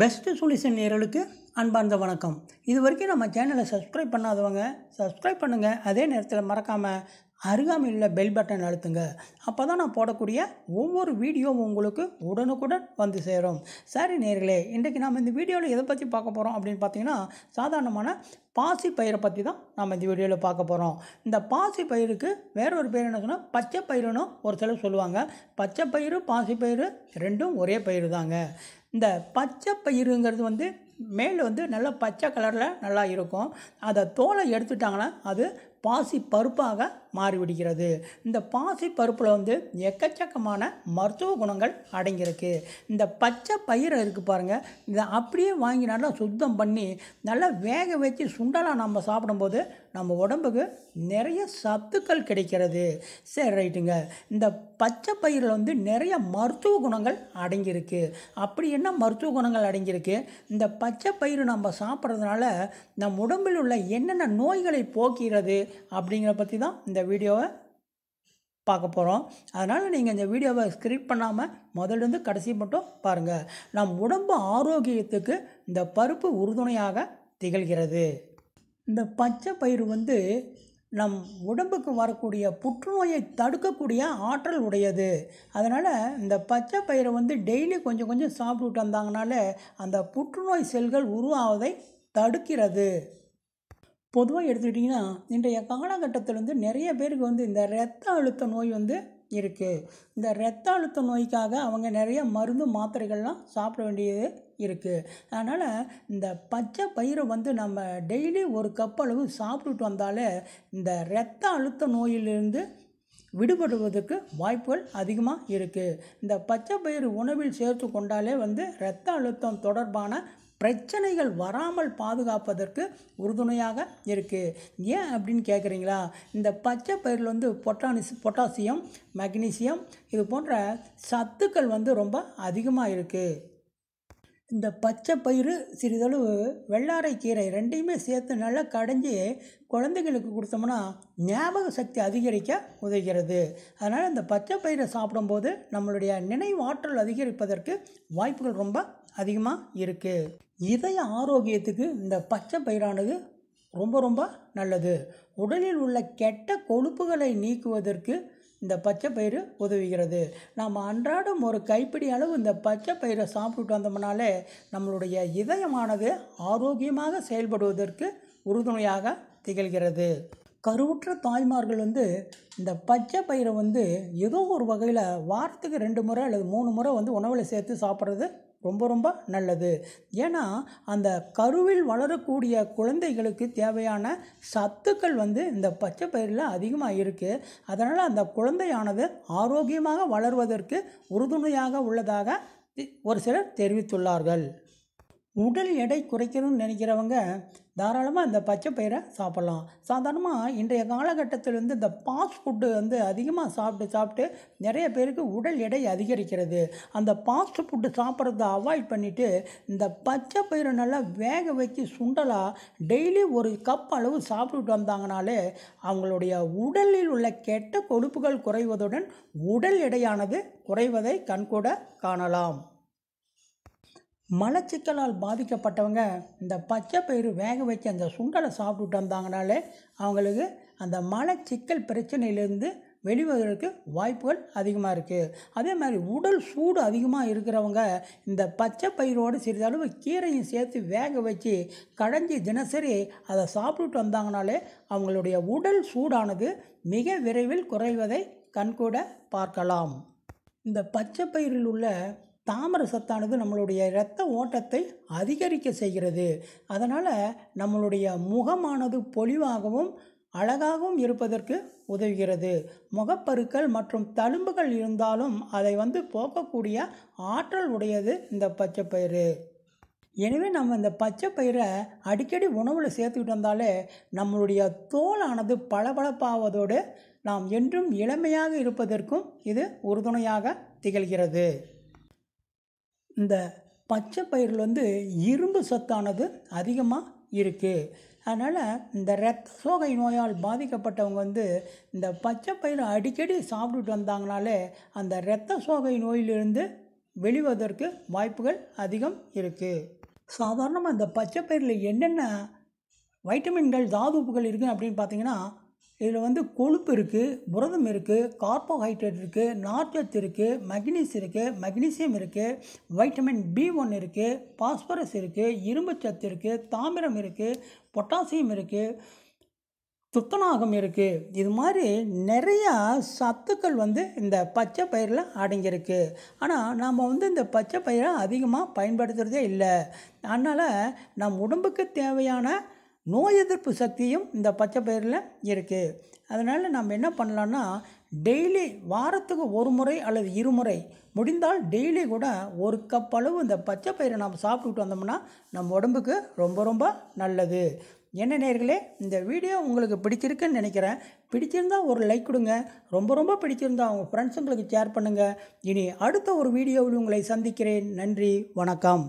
best solution நேரலுக்கு அன்பார்ந்த வணக்கம் இது வரைக்கும் நம்ம சேனலை சப்ஸ்கிரைப் பண்ணாதவங்க சப்ஸ்கிரைப் பண்ணுங்கள் அதே நேரத்தில் மறக்காமல் அருகாமையில் உள்ள பெல் பட்டன் அழுத்துங்க அப்போ தான் நான் போடக்கூடிய ஒவ்வொரு வீடியோவும் உங்களுக்கு உடனுக்குடன் வந்து சேரும் சரி நேர்களே இன்றைக்கு நாம் இந்த வீடியோவில் எதை பற்றி பார்க்க போகிறோம் அப்படின்னு பார்த்தீங்கன்னா சாதாரணமான பாசி பயிரை பற்றி தான் நம்ம இந்த வீடியோவில் பார்க்க போகிறோம் இந்த பாசி பயிருக்கு வேற ஒரு பேர் என்ன சொன்னால் பச்சை பயிருன்னு ஒரு சிலர் சொல்லுவாங்க பச்சை பயிறு பாசி பயிறு ரெண்டும் ஒரே பயிறு தாங்க இந்த பச்சை பயிருங்கிறது வந்து மேல் வந்து நல்லா பச்சை கலரில் நல்லா இருக்கும் அதை தோலை எடுத்துட்டாங்கன்னா அது பாசி பருப்பாக மாறிவிடுகிறது இந்த பாசி பருப்பில் வந்து எக்கச்சக்கமான மருத்துவ குணங்கள் அடங்கியிருக்கு இந்த பச்சை பயிரை இருக்குது பாருங்கள் இதை அப்படியே வாங்கி நல்லா சுத்தம் பண்ணி நல்லா வேக வச்சு சுண்டலாக நம்ம சாப்பிடும்போது நம்ம உடம்புக்கு நிறைய சத்துக்கள் கிடைக்கிறது சரி ரைட்டுங்க இந்த பச்சை பயிரில் வந்து நிறைய மருத்துவ குணங்கள் அடங்கியிருக்கு அப்படி என்ன மருத்துவ குணங்கள் அடங்கியிருக்கு இந்த பச்சை பயிர் நம்ம சாப்பிட்றதுனால நம் உடம்பில் உள்ள என்னென்ன நோய்களை போக்கிறது அப்படிங்கிற பற்றி தான் இந்த வீடியோவை பார்க்க போகிறோம் அதனால் நீங்கள் இந்த வீடியோவை ஸ்கிரிப் பண்ணாமல் முதலிருந்து கடைசி மட்டும் பாருங்கள் நம் உடம்பு ஆரோக்கியத்துக்கு இந்த பருப்பு உறுதுணையாக திகழ்கிறது இந்த பச்சை பயிர் வந்து நம் உடம்புக்கு வரக்கூடிய புற்றுநோயை தடுக்கக்கூடிய ஆற்றல் உடையது அதனால் இந்த பச்சை பயிரை வந்து டெய்லி கொஞ்சம் கொஞ்சம் சாப்பிட்டுட்டு வந்தாங்கனால அந்த புற்றுநோய் செல்கள் உருவாவதை தடுக்கிறது பொதுவாக எடுத்துக்கிட்டிங்கன்னா இன்றைய காலகட்டத்தில் வந்து நிறைய பேருக்கு வந்து இந்த இரத்த அழுத்த நோய் வந்து இருக்குது இந்த இரத்த அழுத்த நோய்க்காக அவங்க நிறைய மருந்து மாத்திரைகள்லாம் சாப்பிட வேண்டியது இருக்குது அதனால் இந்த பச்சை பயிரை வந்து நம்ம டெய்லி ஒரு கப் அளவு சாப்பிட்டுட்டு வந்தாலே இந்த இரத்த அழுத்த நோயிலிருந்து விடுபடுவதற்கு வாய்ப்புகள் அதிகமாக இருக்குது இந்த பச்சை பயிறு உணவில் சேர்த்து கொண்டாலே வந்து இரத்த அழுத்தம் தொடர்பான பிரச்சனைகள் வராமல் பாதுகாப்பதற்கு உறுதுணையாக இருக்குது ஏன் அப்படின்னு கேட்குறீங்களா இந்த பச்சை பயிரில் வந்து பொட்டானிஸ் பொட்டாசியம் மெக்னீசியம் இது போன்ற சத்துக்கள் வந்து ரொம்ப அதிகமாக இருக்குது இந்த பச்சை பயிறு சிறிதளவு வெள்ளாரை கீரை ரெண்டையுமே சேர்த்து நல்லா கடைஞ்சி குழந்தைகளுக்கு கொடுத்தோம்னா ஞாபக சக்தி அதிகரிக்க உதவுகிறது அதனால் இந்த பச்சை பயிரை சாப்பிடும்போது நம்மளுடைய நினைவாற்றல் அதிகரிப்பதற்கு வாய்ப்புகள் ரொம்ப அதிகமாக இருக்குது இதய ஆரோக்கியத்துக்கு இந்த பச்சை பயிரானது ரொம்ப ரொம்ப நல்லது உடலில் உள்ள கெட்ட கொழுப்புகளை நீக்குவதற்கு இந்த பச்சை பயிறு உதவுகிறது நாம் அன்றாடம் ஒரு கைப்பிடி அளவு இந்த பச்சை பயிரை சாப்பிட்டுட்டு வந்தோம்னாலே நம்மளுடைய இதயமானது ஆரோக்கியமாக செயல்படுவதற்கு உறுதுணையாக திகழ்கிறது கருவுற்ற தாய்மார்கள் வந்து இந்த பச்சை பயிரை வந்து ஏதோ ஒரு வகையில் வாரத்துக்கு ரெண்டு முறை அல்லது மூணு முறை வந்து உணவில் சேர்த்து சாப்பிட்றது ரொம்ப ரொம்ப நல்லது ஏன்னா அந்த கருவில் வளரக்கூடிய குழந்தைகளுக்கு தேவையான சத்துக்கள் வந்து இந்த பச்சை பயிரில் அதிகமாக இருக்குது அதனால் அந்த குழந்தையானது ஆரோக்கியமாக வளர்வதற்கு உறுதுணையாக உள்ளதாக ஒரு சிலர் தெரிவித்துள்ளார்கள் உடல் எடை குறைக்கணும்னு நினைக்கிறவங்க தாராளமாக இந்த பச்சை பயிரை சாப்பிட்லாம் சாதாரணமாக இன்றைய காலகட்டத்தில் வந்து இந்த பாஸ்ட் ஃபுட்டு வந்து அதிகமாக சாப்பிட்டு சாப்பிட்டு நிறைய பேருக்கு உடல் எடை அதிகரிக்கிறது அந்த பாஸ்ட் ஃபுட்டு சாப்பிட்றத அவாய்ட் பண்ணிவிட்டு இந்த பச்சை பயிரை நல்லா வேக வச்சு சுண்டலாக டெய்லி ஒரு கப் அளவு சாப்பிட்டுட்டு வந்தாங்கனாலே அவங்களுடைய உடலில் உள்ள கெட்ட கொழுப்புகள் குறைவதுடன் உடல் எடையானது குறைவதை கண்கூட காணலாம் மலச்சிக்கலால் பாதிக்கப்பட்டவங்க இந்த பச்சை பயிறு வேக வச்சு அந்த சுண்டலை சாப்பிட்டுட்டு வந்தாங்கனாலே அவங்களுக்கு அந்த மலச்சிக்கல் பிரச்சனையிலேருந்து வெளிவதற்கு வாய்ப்புகள் அதிகமாக இருக்குது அதே மாதிரி உடல் சூடு அதிகமாக இருக்கிறவங்க இந்த பச்சை பயிரோடு சிறிதளவு கீரையும் சேர்த்து வேக வச்சு கடைஞ்சி தினசரி அதை சாப்பிட்டுட்டு வந்தாங்கனாலே அவங்களுடைய உடல் சூடானது மிக விரைவில் குறைவதை கண்கூட பார்க்கலாம் இந்த பச்சை பயிரில் உள்ள தாமர சத்தானது நம்மளுடைய இரத்த ஓட்டத்தை அதிகரிக்க செய்கிறது அதனால் நம்மளுடைய முகமானது பொலிவாகவும் அழகாகவும் இருப்பதற்கு உதவுகிறது முகப்பருக்கள் மற்றும் தழும்புகள் இருந்தாலும் அதை வந்து போக்கக்கூடிய ஆற்றல் உடையது இந்த பச்சை பயிறு எனவே நம்ம இந்த பச்சை பயிரை அடிக்கடி உணவில் சேர்த்துக்கிட்டு வந்தாலே நம்மளுடைய தோலானது பளபளப்பாவதோடு நாம் என்றும் இளமையாக இருப்பதற்கும் இது உறுதுணையாக திகழ்கிறது இந்த பச்சை பயிரில் வந்து இரும்பு சத்தானது அதிகமாக இருக்குது அதனால் இந்த ரத்த சோகை நோயால் பாதிக்கப்பட்டவங்க வந்து இந்த பச்சை பயிரை அடிக்கடி சாப்பிட்டுட்டு வந்தாங்கனாலே அந்த இரத்த சோகை நோயிலிருந்து வெளிவதற்கு வாய்ப்புகள் அதிகம் இருக்குது சாதாரணமாக இந்த பச்சை பயிரில் என்னென்ன வைட்டமின்கள் தாதுப்புகள் இருக்குது அப்படின்னு பார்த்தீங்கன்னா இதில் வந்து கொழுப்பு இருக்குது புரதம் இருக்குது கார்போஹைட்ரேட் இருக்குது நாட்லெட் இருக்குது மக்னீஸ் இருக்குது மக்னீசியம் இருக்குது வைட்டமின் பி ஒன் இருக்குது பாஸ்பரஸ் இருக்குது இரும்பு சத்து இருக்குது தாமிரம் இருக்குது பொட்டாசியம் இருக்குது துத்தநாகம் இருக்குது இது மாதிரி நிறையா சத்துக்கள் வந்து இந்த பச்சை பயிரில் அடங்கியிருக்கு ஆனால் நாம் வந்து இந்த பச்சை பயிரை அதிகமாக பயன்படுத்துகிறதே இல்லை அதனால் நம் உடம்புக்கு தேவையான நோய் எதிர்ப்பு சக்தியும் இந்த பச்சை பயிரில் இருக்குது அதனால் நம்ம என்ன பண்ணலான்னா டெய்லி வாரத்துக்கு ஒரு முறை அல்லது இருமுறை முடிந்தால் டெய்லி கூட ஒரு கப் அளவு இந்த பச்சை பயிரை நாம் சாப்பிட்டுட்டு வந்தோம்னா நம்ம உடம்புக்கு ரொம்ப ரொம்ப நல்லது என்ன நேர்களே இந்த வீடியோ உங்களுக்கு பிடிச்சிருக்குன்னு நினைக்கிறேன் பிடிச்சிருந்தால் ஒரு லைக் கொடுங்க ரொம்ப ரொம்ப பிடிச்சிருந்தா உங்கள் ஃப்ரெண்ட்ஸுங்களுக்கு ஷேர் பண்ணுங்கள் இனி அடுத்த ஒரு வீடியோவில் உங்களை சந்திக்கிறேன் நன்றி வணக்கம்